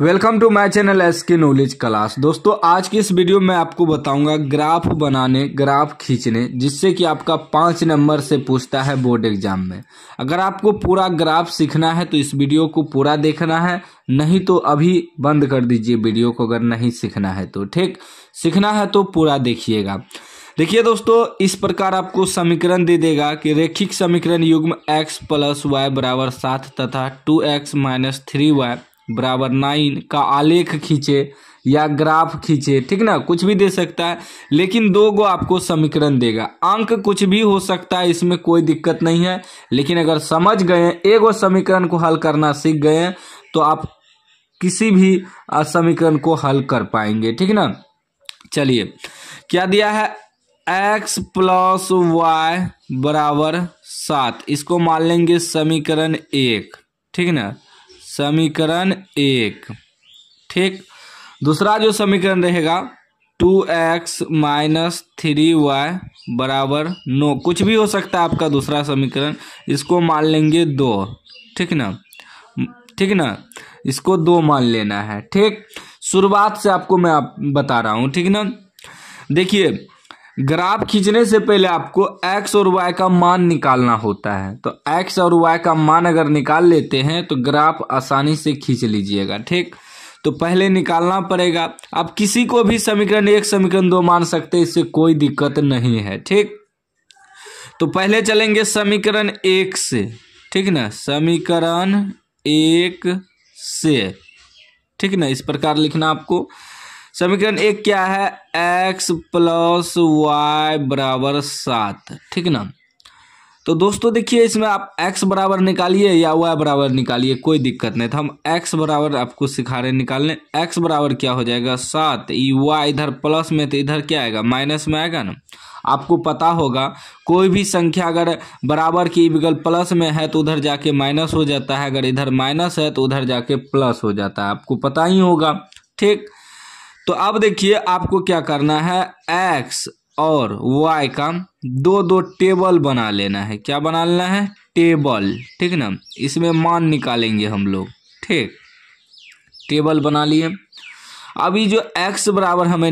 welcome to my channel S K knowledge class दोस्तों आज की इस वीडियो में आपको बताऊंगा ग्राफ बनाने ग्राफ खींचने जिससे कि आपका पाँच नंबर से पूछता है बोर्ड एग्जाम में अगर आपको पूरा ग्राफ सीखना है तो इस वीडियो को पूरा देखना है नहीं तो अभी बंद कर दीजिए वीडियो को अगर नहीं सीखना है तो ठीक सीखना है तो पूरा देखिएगा देखिए दोस्तों इस प्रकार आपको समीकरण दे देगा कि रेखिक समीकरण युग्म एक्स प्लस वाई बराबर सात तथा two X minus three Y बराबर नाइन का आलेख खींचे या ग्राफ खींचे ठीक ना कुछ भी दे सकता है लेकिन दो गो आपको समीकरण देगा अंक कुछ भी हो सकता है इसमें कोई दिक्कत नहीं है लेकिन अगर समझ गए एक गो समीकरण को हल करना सीख गए तो आप किसी भी समीकरण को हल कर पाएंगे ठीक ना चलिए क्या दिया है एक्स प्लस वाई बराबर सात इसको मान लेंगे समीकरण एक ठीक ना समीकरण एक ठीक दूसरा जो समीकरण रहेगा two X minus three Y बराबर नो कुछ भी हो सकता है आपका दूसरा समीकरण इसको मान लेंगे दो ठीक ना ठीक ना इसको दो मान लेना है ठीक शुरुआत से आपको मैं आप बता रहा हूँ ठीक ना देखिए ग्राफ खींचने से पहले आपको एक्स और वाई का मान निकालना होता है तो एक्स और वाई का मान अगर निकाल लेते हैं तो ग्राफ आसानी से खींच लीजिएगा ठीक तो पहले निकालना पड़ेगा आप किसी को भी समीकरण एक समीकरण दो मान सकते इससे कोई दिक्कत नहीं है ठीक तो पहले चलेंगे समीकरण एक से ठीक ना समीकरण एक से ठीक ना इस प्रकार लिखना आपको समीकरण एक क्या है एक्स प्लस वाई बराबर सात ठीक ना तो दोस्तों देखिए इसमें आप x बराबर निकालिए या y बराबर निकालिए कोई दिक्कत नहीं तो हम x बराबर आपको सिखा रहे निकालने x बराबर क्या हो जाएगा सात ई y इधर प्लस में तो इधर क्या आएगा माइनस में आएगा ना आपको पता होगा कोई भी संख्या अगर बराबर की विकल प्लस में है तो उधर जाके माइनस हो जाता है अगर इधर माइनस है तो उधर जाके प्लस हो जाता है आपको पता ही होगा ठीक तो अब देखिए आपको क्या करना है एक्स और वाई का दो दो टेबल बना लेना है क्या बना लेना है टेबल ठीक ना इसमें मान निकालेंगे हम लोग ठीक टेबल बना लिए अभी जो x बराबर हमें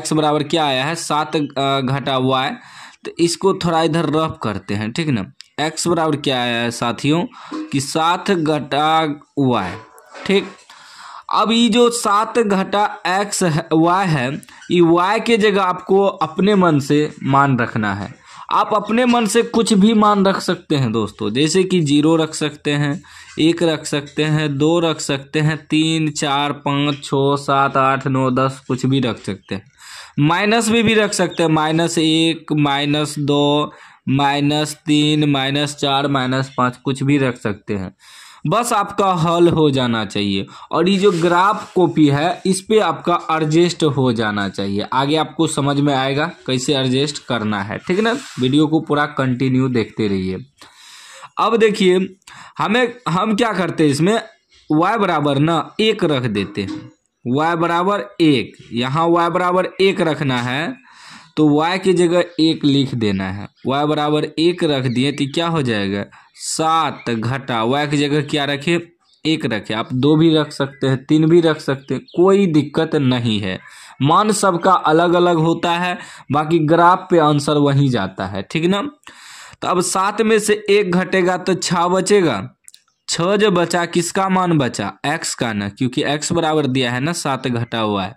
x बराबर क्या आया है सात घटा y तो इसको थोड़ा इधर रफ करते हैं ठीक ना x बराबर क्या आया है साथियों कि सात घटा y ठीक अब ये जो सात घटा एक्स वाई है ये वाई के जगह आपको अपने मन से मान रखना है आप अपने मन से कुछ भी मान रख सकते हैं दोस्तों जैसे कि जीरो रख सकते हैं एक रख सकते हैं दो रख सकते हैं तीन चार पाँच छः सात आठ नौ दस कुछ भी रख सकते हैं माइनस भी भी रख सकते हैं माइनस एक माइनस दो माइनस तीन माइनस चार माइनस पाँच कुछ भी रख सकते हैं बस आपका हल हो जाना चाहिए और ये जो ग्राफ कॉपी है इस पर आपका अर्जेस्ट हो जाना चाहिए आगे आपको समझ में आएगा कैसे अर्जेस्ट करना है ठीक ना वीडियो को पूरा कंटिन्यू देखते रहिए अब देखिए हमें हम क्या करते हैं इसमें y बराबर ना एक रख देते हैं y बराबर एक यहाँ y बराबर एक रखना है तो y की जगह एक लिख देना है y बराबर एक रख दिए तो क्या हो जाएगा सात घटा वाय की जगह क्या रखे एक रखे आप दो भी रख सकते हैं तीन भी रख सकते हैं कोई दिक्कत नहीं है मान सबका अलग अलग होता है बाकी ग्राफ पे आंसर वहीं जाता है ठीक ना तो अब सात में से एक घटेगा तो छ बचेगा छ जो बचा किसका मान बचा एक्स का ना क्योंकि एक्स बराबर दिया है ना सात घटा हुआ है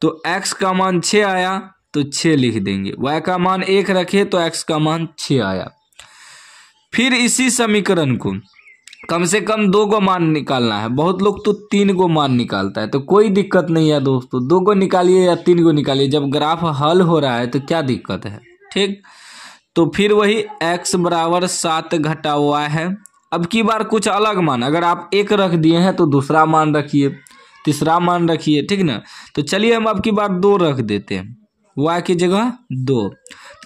तो एक्स का मान छ आया तो छ लिख देंगे वाई का मान एक रखे तो एक्स का मान छ आया फिर इसी समीकरण को कम से कम दो गो मान निकालना है बहुत लोग तो तीन गो मान निकालता है तो कोई दिक्कत नहीं है दोस्तों दो गो निकालिए या तीन गो निकालिए जब ग्राफ हल हो रहा है तो क्या दिक्कत है ठीक तो फिर वही x बराबर सात घटा हुआ है अब की बार कुछ अलग मान अगर आप एक रख दिए हैं तो दूसरा मान रखिए तीसरा मान रखिए ठीक ना तो चलिए हम अब की बार दो रख देते हैं वाई की जगह दो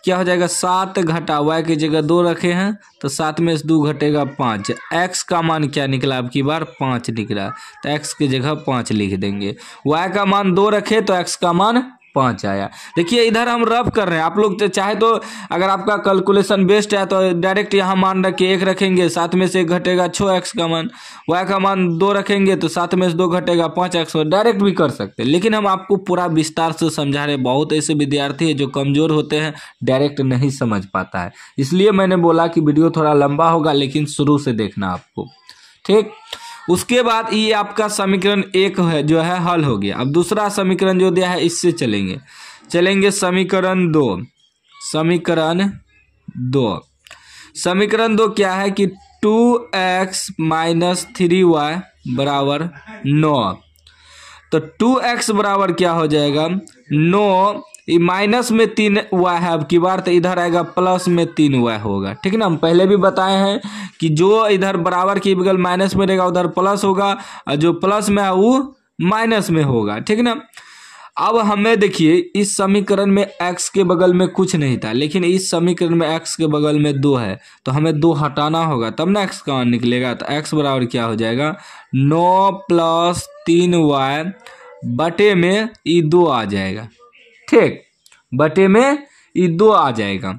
क्या हो जाएगा सात घटा वाई की जगह दो रखे हैं तो सात में से दो घटेगा पाँच एक्स का मान क्या निकला आपकी बार पाँच निकला तो एक्स की जगह पाँच लिख देंगे वाई का मान दो रखे तो एक्स का मान पहुंचाया देखिए इधर हम रफ कर रहे हैं आप लोग तो चाहे तो अगर आपका कैलकुलेशन बेस्ट है तो डायरेक्ट यहाँ मान रखिए एक रखेंगे साथ में से घटेगा छः एक्स का मान वाई का मान दो रखेंगे तो साथ में से दो घटेगा पाँच एक्स डायरेक्ट भी कर सकते हैं लेकिन हम आपको पूरा विस्तार से समझा रहे बहुत ऐसे विद्यार्थी है जो कमज़ोर होते हैं डायरेक्ट नहीं समझ पाता है इसलिए मैंने बोला कि वीडियो थोड़ा लंबा होगा लेकिन शुरू से देखना आपको ठीक उसके बाद ये आपका समीकरण एक है जो है हल हो गया अब दूसरा समीकरण जो दिया है इससे चलेंगे चलेंगे समीकरण दो समीकरण दो समीकरण दो क्या है कि two X minus three Y बराबर नौ तो टू एक्स बराबर क्या हो जाएगा नौ ये माइनस में तीन वाय है अब की बार तो इधर आएगा प्लस में तीन वाय होगा ठीक ना हम पहले भी बताए हैं कि जो इधर बराबर की बगल माइनस में रहेगा उधर प्लस होगा और जो प्लस में है वो माइनस में होगा ठीक ना अब हमें देखिए इस समीकरण में एक्स के बगल में कुछ नहीं था लेकिन इस समीकरण में एक्स के बगल में दो है तो हमें दो हटाना होगा तब ना एक्स का मान निकलेगा तो एक्स बराबर क्या हो जाएगा नौ प्लस तीन वाय बटे में ये दो आ जाएगा ठीक बटे में ये दो आ जाएगा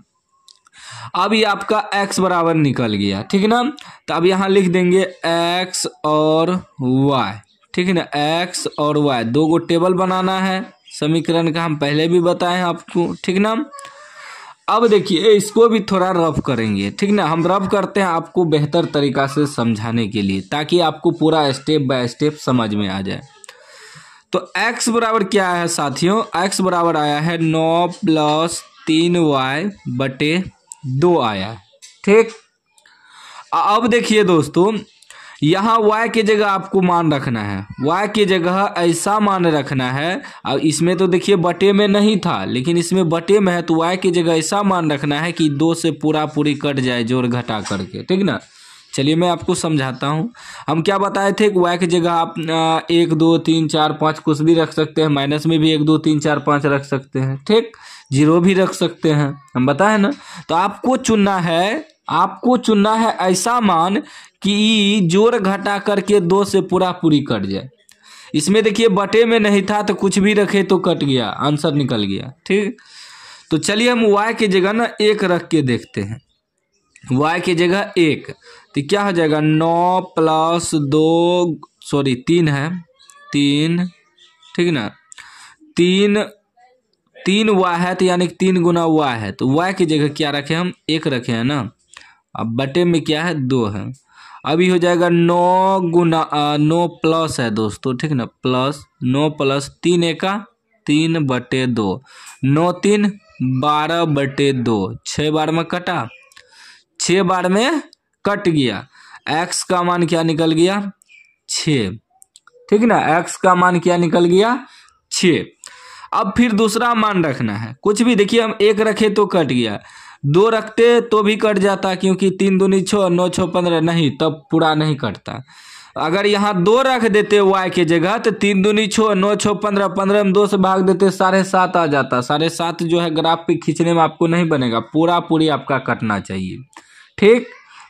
अब ये आपका x बराबर निकल गया ठीक ना तो अब यहाँ लिख देंगे x और y ठीक है ना x और y दो गो टेबल बनाना है समीकरण का हम पहले भी बताए हैं आपको ठीक ना अब देखिए इसको भी थोड़ा रफ करेंगे ठीक ना हम रफ करते हैं आपको बेहतर तरीका से समझाने के लिए ताकि आपको पूरा स्टेप बाय स्टेप समझ में आ जाए तो x बराबर क्या आया है साथियों x बराबर आया है नौ प्लस तीन वाई बटे दो आया है ठीक अब देखिए दोस्तों यहाँ y की जगह आपको मान रखना है y की जगह ऐसा मान रखना है अब इसमें तो देखिए बटे में नहीं था लेकिन इसमें बटे में है तो y की जगह ऐसा मान रखना है कि दो से पूरा पूरी कट जाए जोड़ घटा करके ठीक ना चलिए मैं आपको समझाता हूँ हम क्या बताए थे कि वाई की जगह आप एक दो तीन चार पाँच कुछ भी रख सकते हैं माइनस में भी एक दो तीन चार पाँच रख सकते हैं ठीक जीरो भी रख सकते हैं हम बताए ना तो आपको चुनना है आपको चुनना है ऐसा मान कि जोर घटा करके दो से पूरा पूरी कट जाए इसमें देखिए बटे में नहीं था तो कुछ भी रखे तो कट गया आंसर निकल गया ठीक तो चलिए हम वाई की जगह ना एक रख के देखते हैं वाई की जगह एक तो क्या हो जाएगा नौ प्लस दो सॉरी तीन है तीन ठीक ना तीन तीन वाह है तो यानी तीन गुना वाह है तो वाह की जगह क्या रखे हम एक रखे हैं ना अब बटे में क्या है दो है अभी हो जाएगा नौ गुना आ, नौ प्लस है दोस्तों ठीक ना प्लस नौ प्लस तीन एका तीन बटे दो नौ तीन बारह बटे दो छः बार में कटा छः बार में कट गया एक्स का मान क्या निकल गया छ ठीक ना एक्स का मान क्या निकल गया छ अब फिर दूसरा मान रखना है कुछ भी देखिए हम एक रखे तो कट गया दो रखते तो भी कट जाता क्योंकि तीन दूनी छः नौ छः पंद्रह नहीं तब पूरा नहीं कटता अगर यहाँ दो रख देते वाई के जगह तो तीन दूनी छो नौ छो पंद्रह पंद्रह में दो से भाग देते साढ़े सात आ जाता साढ़े सात जो है ग्राफ पे खींचने में आपको नहीं बनेगा पूरा पूरी आपका कटना चाहिए ठीक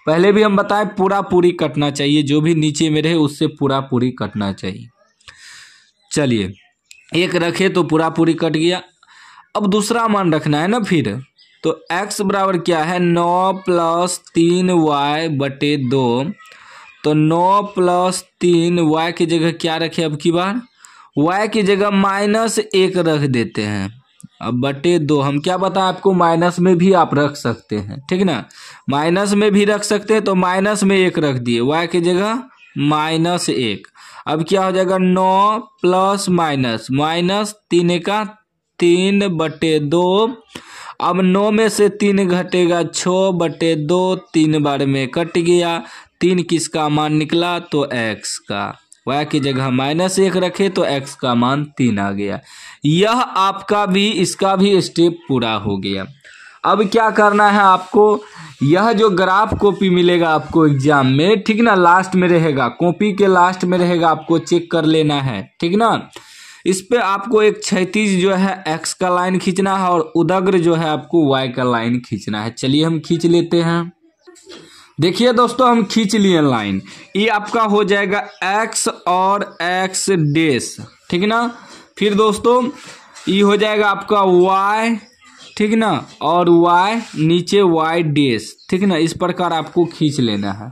पहले भी हम बताएं पूरा पूरी कटना चाहिए जो भी नीचे में रहे उससे पूरा पूरी कटना चाहिए चलिए एक रखे तो पूरा पूरी कट गया अब दूसरा मान रखना है ना फिर तो x बराबर क्या है नौ प्लस तीन वाई बटे दो तो नौ प्लस तीन वाई की जगह क्या रखे अब की बार वाई की जगह माइनस एक रख देते हैं अब बटे दो हम क्या बताएं आपको माइनस में भी आप रख सकते हैं ठीक ना माइनस में भी रख सकते हैं तो माइनस में एक रख दिए वाई की जगह माइनस एक अब क्या हो जाएगा नौ प्लस माइनस माइनस तीन का तीन बटे दो अब नौ में से तीन घटेगा छः बटे दो तीन बार में कट गया तीन किसका मान निकला तो एक्स का वाई की जगह माइनस एक रखे तो एक्स का मान तीन आ गया यह आपका भी इसका भी स्टेप पूरा हो गया अब क्या करना है आपको यह जो ग्राफ कॉपी मिलेगा आपको एग्जाम में ठीक ना लास्ट में रहेगा कॉपी के लास्ट में रहेगा आपको चेक कर लेना है ठीक ना इस पे आपको एक क्षतिज जो है एक्स का लाइन खींचना है और उदग्र जो है आपको वाई का लाइन खींचना है चलिए हम खींच लेते हैं देखिए दोस्तों हम खींच लिए लाइन ये आपका हो जाएगा एक्स और एक्स डेस ठीक ना फिर दोस्तों ये हो जाएगा आपका वाई ठीक ना और वाई नीचे वाई डेस ठीक ना इस प्रकार आपको खींच लेना है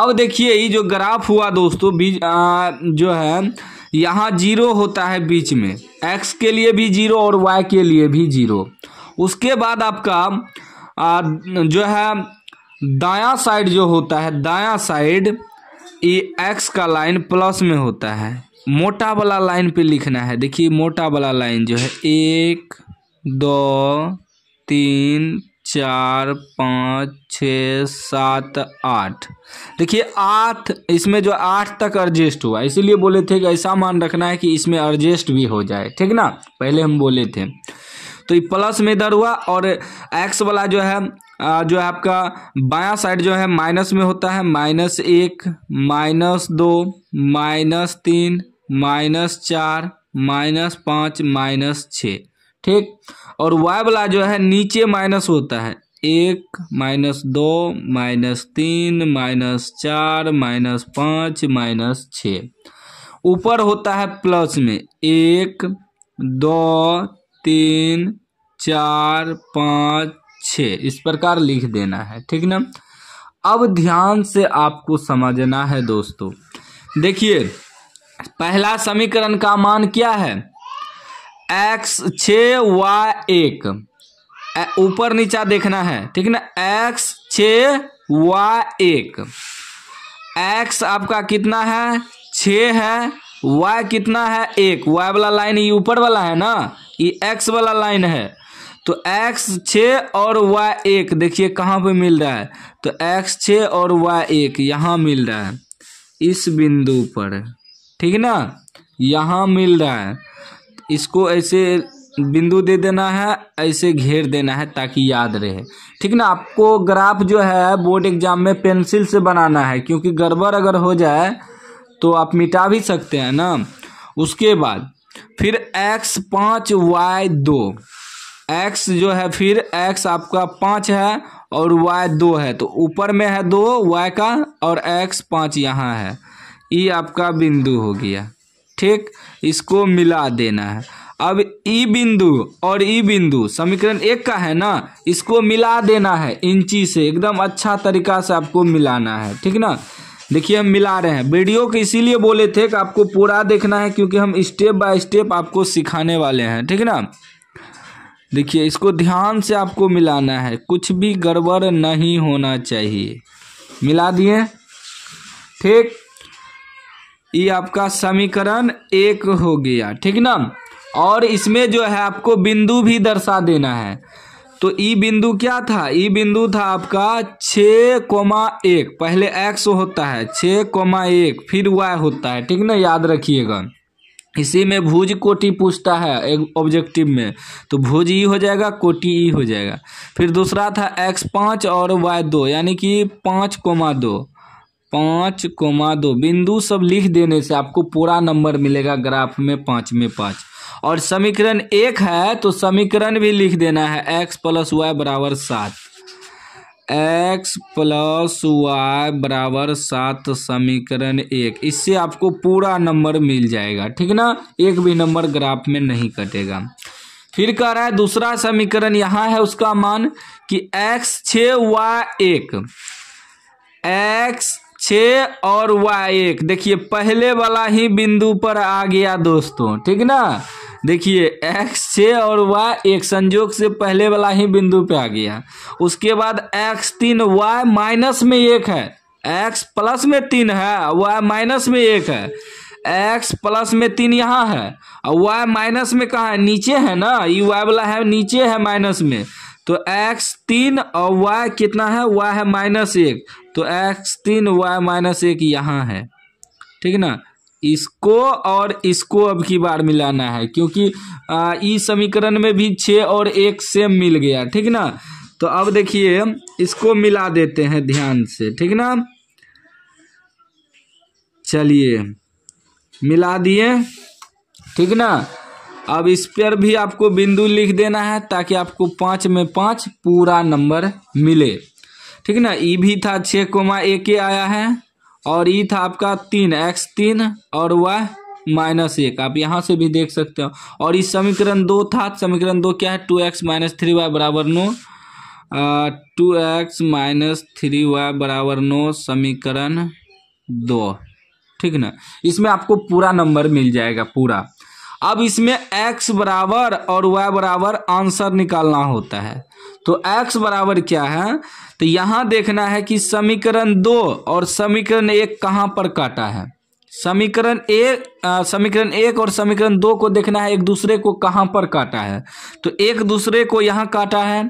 अब देखिए ये जो ग्राफ हुआ दोस्तों बीच जो है यहाँ जीरो होता है बीच में एक्स के लिए भी जीरो और वाई के लिए भी जीरो उसके बाद आपका आ, जो है दायां साइड जो होता है दायां साइड ये एक्स का लाइन प्लस में होता है मोटा वाला लाइन पे लिखना है देखिए मोटा वाला लाइन जो है एक दो तीन चार पाँच छ सात आठ देखिए आठ इसमें जो आठ तक अर्जेस्ट हुआ इसीलिए बोले थे कि ऐसा मान रखना है कि इसमें अर्जेस्ट भी हो जाए ठीक ना पहले हम बोले थे तो ये प्लस में इधर हुआ और एक्स वाला जो है जो है आपका बायां साइड जो है माइनस में होता है माइनस एक माइनस दो माइनस तीन माइनस चार माइनस पाँच माइनस छः ठीक और वाई वाला जो है नीचे माइनस होता है एक माइनस दो माइनस तीन माइनस चार माइनस पाँच माइनस छ ऊपर होता है प्लस में एक दो तीन चार पाँच छ इस प्रकार लिख देना है ठीक ना अब ध्यान से आपको समझना है दोस्तों देखिए पहला समीकरण का मान क्या है एक्स छ वाई एक ऊपर नीचा देखना है ठीक है ना एक्स छ वाई एक एक्स आपका कितना है छ है वाई कितना है एक वाई वाला लाइन ये ऊपर वाला है ना ये एक्स वाला लाइन है तो एक्स छ और वाई एक देखिए कहाँ पे मिल रहा है तो एक्स छ और वाई एक यहाँ मिल रहा है इस बिंदु पर ठीक ना यहाँ मिल रहा है इसको ऐसे बिंदु दे देना है ऐसे घेर देना है ताकि याद रहे ठीक ना आपको ग्राफ जो है बोर्ड एग्जाम में पेंसिल से बनाना है क्योंकि गड़बड़ अगर हो जाए तो आप मिटा भी सकते हैं ना उसके बाद फिर एक्स पाँच वाई दो एक्स जो है फिर एक्स आपका पाँच है और वाई दो है तो ऊपर में है दो वाई का और एक्स पाँच यहाँ है ये आपका बिंदु हो गया ठीक इसको मिला देना है अब ई बिंदु और ई बिंदु समीकरण एक का है ना इसको मिला देना है इंची से एकदम अच्छा तरीका से आपको मिलाना है ठीक ना देखिए हम मिला रहे हैं वीडियो के इसीलिए बोले थे कि आपको पूरा देखना है क्योंकि हम स्टेप बाय स्टेप आपको सिखाने वाले हैं ठीक ना देखिए इसको ध्यान से आपको मिलाना है कुछ भी गड़बड़ नहीं होना चाहिए मिला दिए ठीक ये आपका समीकरण एक हो गया ठीक ना और इसमें जो है आपको बिंदु भी दर्शा देना है तो ई बिंदु क्या था ई बिंदु था आपका छ कोमा एक पहले एक्स होता है छ कोमा एक फिर वाई होता है ठीक ना याद रखिएगा इसी में भुज कोटि पूछता है एक ऑब्जेक्टिव में तो भुज ई हो जाएगा कोटि ई हो जाएगा फिर दूसरा था एक्स पाँच और वाई दो यानी कि पाँच कोमा दो पाँच कोमा दो बिंदु सब लिख देने से आपको पूरा नंबर मिलेगा ग्राफ में पाँच में पाँच और समीकरण एक है तो समीकरण भी लिख देना है एक्स प्लस वाई बराबर सात एक्स प्लस वाई बराबर सात समीकरण एक इससे आपको पूरा नंबर मिल जाएगा ठीक ना एक भी नंबर ग्राफ में नहीं कटेगा फिर कह रहा है दूसरा समीकरण यहाँ है उसका मान कि एक्स छ वाई एक एक्स छ और वाई एक देखिए पहले वाला ही बिंदु पर आ गया दोस्तों ठीक ना देखिए एक्स छ और y एक संजोग से पहले वाला ही बिंदु पे आ गया उसके बाद एक्स तीन y माइनस में एक है एक्स प्लस में तीन है y माइनस में एक है एक्स प्लस में तीन यहाँ है और वाई माइनस में कहाँ है नीचे है ना ये वाई वाला है नीचे है माइनस में तो x तीन और y कितना है y है माइनस एक तो x तीन y माइनस एक यहाँ है ठीक है ना इसको और इसको अब की बार मिलाना है क्योंकि इस समीकरण में भी छः और एक सेम मिल गया ठीक ना तो अब देखिए इसको मिला देते हैं ध्यान से ठीक ना चलिए मिला दिए ठीक ना अब इस पर भी आपको बिंदु लिख देना है ताकि आपको पाँच में पाँच पूरा नंबर मिले ठीक ना ई भी था छः कोमा एक आया है और ई था आपका तीन एक्स तीन और वह माइनस एक आप यहाँ से भी देख सकते हो और इस समीकरण दो था समीकरण दो क्या है two X minus three Y बराबर नो two X minus three Y बराबर नो समीकरण दो ठीक ना इसमें आपको पूरा नंबर मिल जाएगा पूरा अब इसमें x बराबर और y बराबर आंसर निकालना होता है तो x बराबर क्या है तो यहाँ देखना है कि समीकरण दो और समीकरण एक कहां पर काटा है समीकरण एक समीकरण एक और समीकरण दो को देखना है एक दूसरे को कहाँ पर काटा है तो एक दूसरे को यहाँ काटा है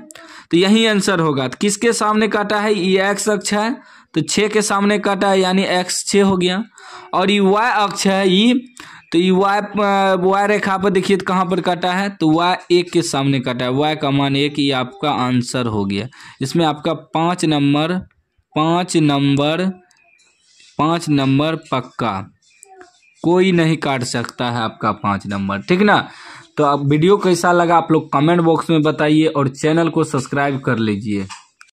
तो यही आंसर होगा तो किसके सामने काटा है ये एक्स अक्ष है तो छः के सामने काटा है यानी एक्स छः हो गया और ये वाई अक्ष है ये तो ये वाई वाई uh, रेखा पर देखिए तो कहाँ पर कटा है तो वाई एक के सामने कटा है वाई का मान एक ये आपका आंसर हो गया इसमें आपका पाँच नंबर पाँच नंबर पाँच नंबर पक्का कोई नहीं काट सकता है आपका पाँच नंबर ठीक ना तो अब वीडियो कैसा लगा आप लोग कमेंट बॉक्स में बताइए और चैनल को सब्सक्राइब कर लीजिए